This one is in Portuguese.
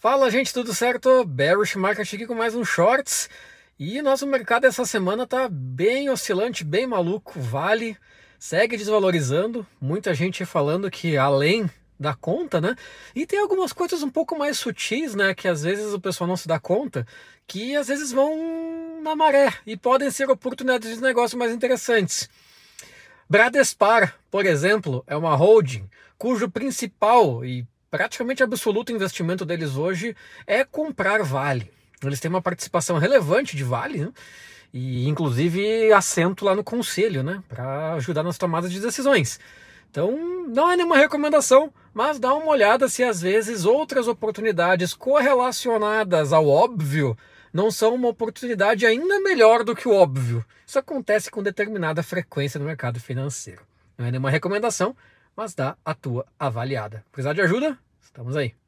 Fala gente, tudo certo? Bearish Market aqui com mais um Shorts. E nosso mercado essa semana tá bem oscilante, bem maluco. Vale segue desvalorizando, muita gente falando que além da conta, né? E tem algumas coisas um pouco mais sutis, né? Que às vezes o pessoal não se dá conta, que às vezes vão na maré e podem ser oportunidades de negócio mais interessantes. Bradespar, por exemplo, é uma holding cujo principal e praticamente absoluto investimento deles hoje é comprar Vale. Eles têm uma participação relevante de Vale, né? e inclusive assento lá no conselho, né, para ajudar nas tomadas de decisões. Então, não é nenhuma recomendação, mas dá uma olhada se às vezes outras oportunidades correlacionadas ao óbvio não são uma oportunidade ainda melhor do que o óbvio. Isso acontece com determinada frequência no mercado financeiro. Não é nenhuma recomendação, mas dá tá a tua avaliada. Precisar de ajuda? Estamos aí.